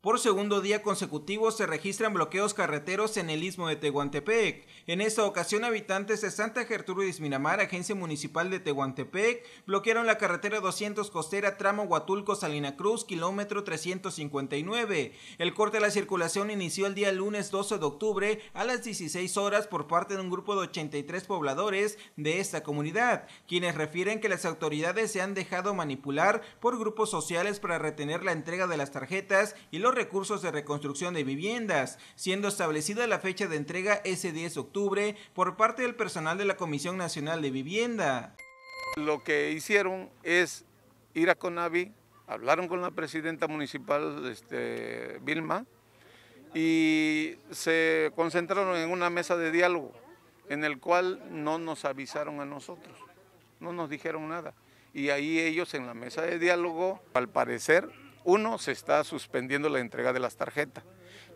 Por segundo día consecutivo se registran bloqueos carreteros en el istmo de Tehuantepec. En esta ocasión, habitantes de Santa Gertrudis Minamar, agencia municipal de Tehuantepec, bloquearon la carretera 200 costera tramo Huatulco-Salina Cruz, kilómetro 359. El corte de la circulación inició el día lunes 12 de octubre a las 16 horas por parte de un grupo de 83 pobladores de esta comunidad, quienes refieren que las autoridades se han dejado manipular por grupos sociales para retener la entrega de las tarjetas y los recursos de reconstrucción de viviendas, siendo establecida la fecha de entrega ese 10 de octubre por parte del personal de la Comisión Nacional de Vivienda. Lo que hicieron es ir a Conavi, hablaron con la presidenta municipal este, Vilma y se concentraron en una mesa de diálogo en el cual no nos avisaron a nosotros, no nos dijeron nada. Y ahí ellos en la mesa de diálogo, al parecer, uno, se está suspendiendo la entrega de las tarjetas,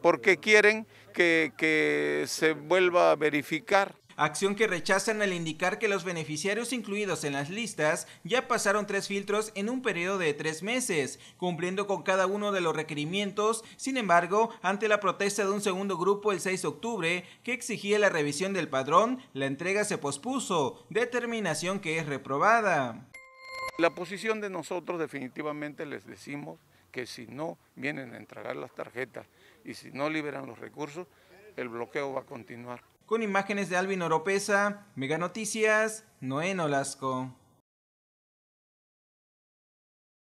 porque quieren que, que se vuelva a verificar. Acción que rechazan al indicar que los beneficiarios incluidos en las listas ya pasaron tres filtros en un periodo de tres meses, cumpliendo con cada uno de los requerimientos. Sin embargo, ante la protesta de un segundo grupo el 6 de octubre que exigía la revisión del padrón, la entrega se pospuso, determinación que es reprobada. La posición de nosotros definitivamente les decimos que si no vienen a entregar las tarjetas y si no liberan los recursos, el bloqueo va a continuar. Con imágenes de Alvin Oropesa, Mega Noticias, Noé Nolasco.